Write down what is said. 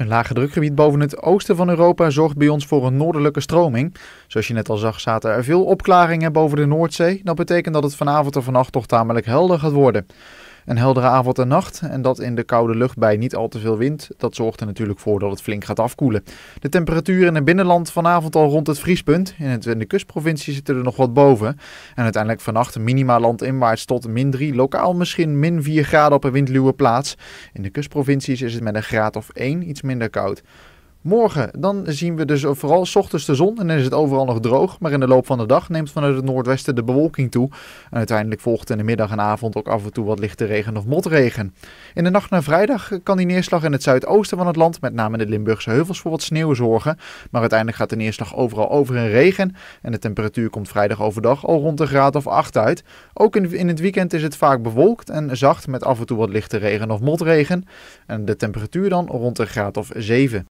Een lage drukgebied boven het oosten van Europa zorgt bij ons voor een noordelijke stroming. Zoals je net al zag zaten er veel opklaringen boven de Noordzee. Dat betekent dat het vanavond en vannacht toch tamelijk helder gaat worden. Een heldere avond en nacht en dat in de koude lucht bij niet al te veel wind, dat zorgt er natuurlijk voor dat het flink gaat afkoelen. De temperatuur in het binnenland vanavond al rond het vriespunt. In, het, de kustprovincie zitten er nog wat boven. En uiteindelijk vannacht minimaal landinwaarts tot min 3, lokaal misschien min 4 graden op een windluwe plaats. In de kustprovincies is het met een graad of 1 iets minder koud. Morgen, dan zien we dus vooral s ochtends de zon en dan is het overal nog droog. Maar in de loop van de dag neemt vanuit het noordwesten de bewolking toe. En uiteindelijk volgt in de middag en avond ook af en toe wat lichte regen of motregen. In de nacht naar vrijdag kan die neerslag in het zuidoosten van het land, met name in de Limburgse heuvels, voor wat sneeuw zorgen. Maar uiteindelijk gaat de neerslag overal over in regen. En de temperatuur komt vrijdag overdag al rond een graad of 8 uit. Ook in het weekend is het vaak bewolkt en zacht met af en toe wat lichte regen of motregen. En de temperatuur dan rond een graad of 7.